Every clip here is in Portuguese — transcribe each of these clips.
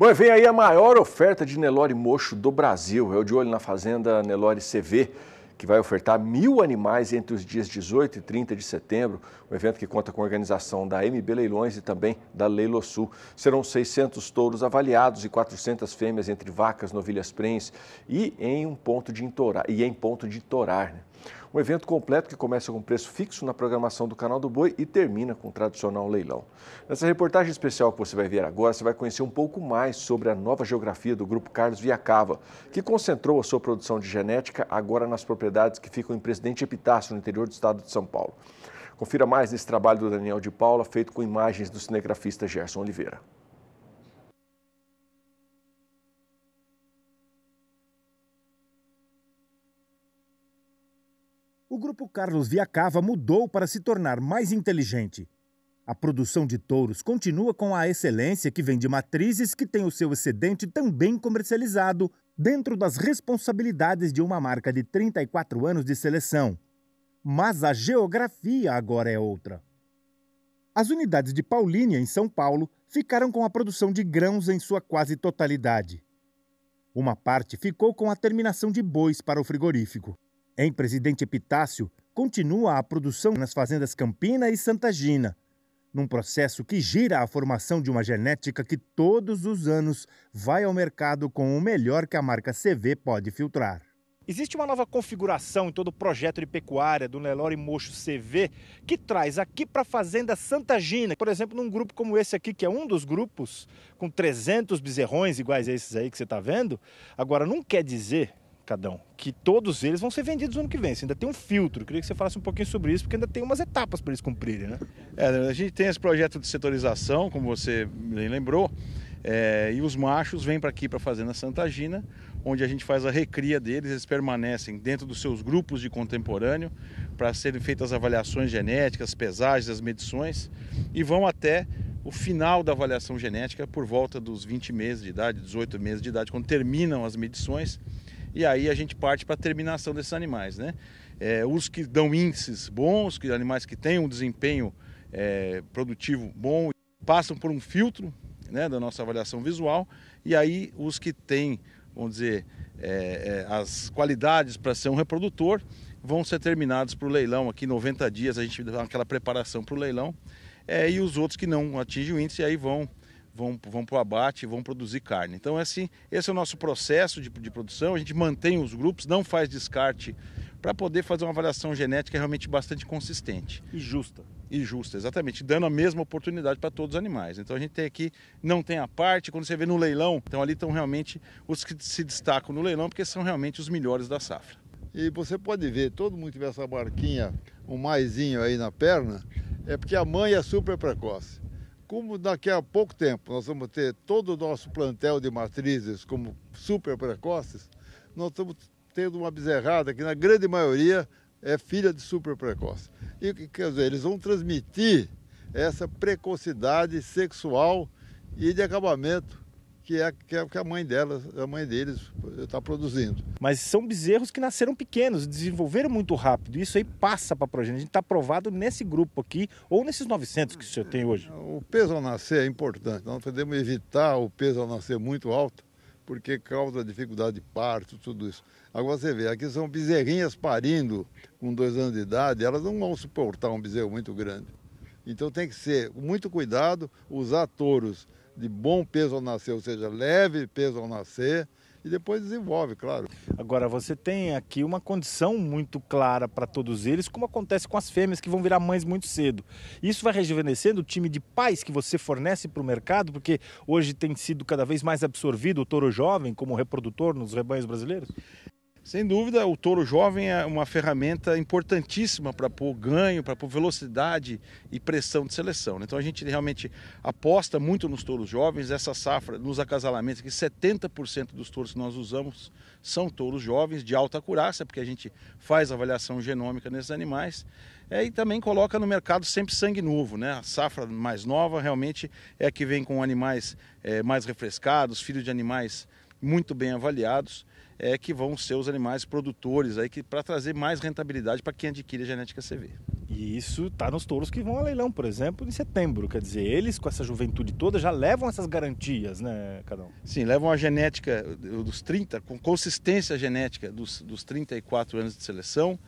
Bom, vem aí a maior oferta de Nelore Mocho do Brasil. É o de olho na fazenda Nelore CV, que vai ofertar mil animais entre os dias 18 e 30 de setembro. Um evento que conta com a organização da MB Leilões e também da Leilosul. Serão 600 touros avaliados e 400 fêmeas entre vacas, novilhas prens e em um ponto de entorar, e em ponto de torar. Né? Um evento completo que começa com preço fixo na programação do Canal do Boi e termina com o tradicional leilão. Nessa reportagem especial que você vai ver agora, você vai conhecer um pouco mais sobre a nova geografia do Grupo Carlos Viacava, que concentrou a sua produção de genética agora nas propriedades que ficam em Presidente Epitácio, no interior do estado de São Paulo. Confira mais nesse trabalho do Daniel de Paula, feito com imagens do cinegrafista Gerson Oliveira. o grupo Carlos Viacava mudou para se tornar mais inteligente. A produção de touros continua com a excelência que vem de matrizes que tem o seu excedente também comercializado dentro das responsabilidades de uma marca de 34 anos de seleção. Mas a geografia agora é outra. As unidades de Paulínia, em São Paulo, ficaram com a produção de grãos em sua quase totalidade. Uma parte ficou com a terminação de bois para o frigorífico. Em Presidente Epitácio, continua a produção nas fazendas Campina e Santagina, num processo que gira a formação de uma genética que todos os anos vai ao mercado com o melhor que a marca CV pode filtrar. Existe uma nova configuração em todo o projeto de pecuária do Nelore Mocho CV que traz aqui para a Fazenda Santa Gina, por exemplo, num grupo como esse aqui, que é um dos grupos com 300 bezerrões iguais a esses aí que você está vendo. Agora, não quer dizer que todos eles vão ser vendidos no ano que vem. Você ainda tem um filtro. Eu queria que você falasse um pouquinho sobre isso, porque ainda tem umas etapas para eles cumprirem, né? É, a gente tem esse projeto de setorização, como você bem lembrou. É, e os machos vêm para aqui para a Fazenda Santa Gina, onde a gente faz a recria deles, eles permanecem dentro dos seus grupos de contemporâneo para serem feitas avaliações genéticas, pesagens, as medições e vão até o final da avaliação genética por volta dos 20 meses de idade, 18 meses de idade, quando terminam as medições e aí a gente parte para a terminação desses animais. Né? É, os que dão índices bons, que animais que têm um desempenho é, produtivo bom, passam por um filtro né, da nossa avaliação visual, e aí os que têm, vamos dizer, é, é as qualidades para ser um reprodutor vão ser terminados para o leilão. Aqui 90 dias a gente dá aquela preparação para o leilão. É, e os outros que não atingem o índice aí vão vão, vão para o abate e vão produzir carne. Então, é assim, esse é o nosso processo de, de produção. A gente mantém os grupos, não faz descarte para poder fazer uma avaliação genética realmente bastante consistente. E justa. E justa, exatamente, dando a mesma oportunidade para todos os animais. Então a gente tem aqui, não tem a parte, quando você vê no leilão, então ali estão realmente os que se destacam no leilão, porque são realmente os melhores da safra. E você pode ver, todo mundo tiver essa barquinha um maisinho aí na perna, é porque a mãe é super precoce como daqui a pouco tempo nós vamos ter todo o nosso plantel de matrizes como super precoces, nós estamos tendo uma bezerrada que na grande maioria é filha de super precoce. E quer dizer, eles vão transmitir essa precocidade sexual e de acabamento que é, que é que a mãe dela, a mãe deles está eh, produzindo. Mas são bezerros que nasceram pequenos, desenvolveram muito rápido. Isso aí passa para a progênie. A gente está provado nesse grupo aqui ou nesses 900 que o senhor tem hoje. O peso ao nascer é importante. Nós podemos evitar o peso ao nascer muito alto, porque causa dificuldade de parto, tudo isso. Agora você vê, aqui são bezerrinhas parindo com dois anos de idade, elas não vão suportar um bezerro muito grande. Então tem que ser muito cuidado, usar touros de bom peso ao nascer, ou seja, leve peso ao nascer, e depois desenvolve, claro. Agora, você tem aqui uma condição muito clara para todos eles, como acontece com as fêmeas que vão virar mães muito cedo. Isso vai rejuvenescendo o time de pais que você fornece para o mercado, porque hoje tem sido cada vez mais absorvido o touro jovem como reprodutor nos rebanhos brasileiros? Sem dúvida, o touro jovem é uma ferramenta importantíssima para pôr ganho, para pôr velocidade e pressão de seleção. Né? Então a gente realmente aposta muito nos touros jovens. Essa safra, nos acasalamentos, que 70% dos touros que nós usamos são touros jovens de alta acurácia, porque a gente faz avaliação genômica nesses animais. É, e também coloca no mercado sempre sangue novo, né? A safra mais nova realmente é a que vem com animais é, mais refrescados, filhos de animais muito bem avaliados é, que vão ser os animais produtores aí que para trazer mais rentabilidade para quem adquire a genética CV. E isso está nos touros que vão a leilão, por exemplo, em setembro. Quer dizer, eles com essa juventude toda já levam essas garantias, né, cada um? Sim, levam a genética dos 30, com consistência genética dos, dos 34 anos de seleção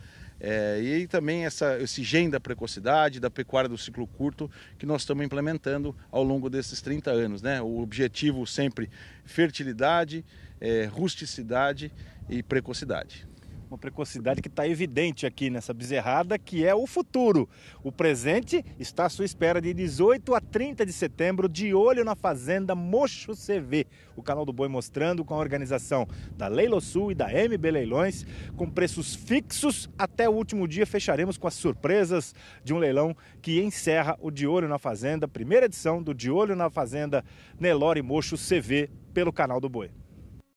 é, e também essa, esse gen da precocidade, da pecuária do ciclo curto, que nós estamos implementando ao longo desses 30 anos. Né? O objetivo sempre fertilidade, é, rusticidade e precocidade uma precocidade que está evidente aqui nessa bezerrada, que é o futuro. O presente está à sua espera de 18 a 30 de setembro, de olho na Fazenda Mocho CV, o canal do Boi mostrando com a organização da Leilosul e da MB Leilões, com preços fixos. Até o último dia fecharemos com as surpresas de um leilão que encerra o De Olho na Fazenda, primeira edição do De Olho na Fazenda Nelore Mocho CV pelo canal do Boi.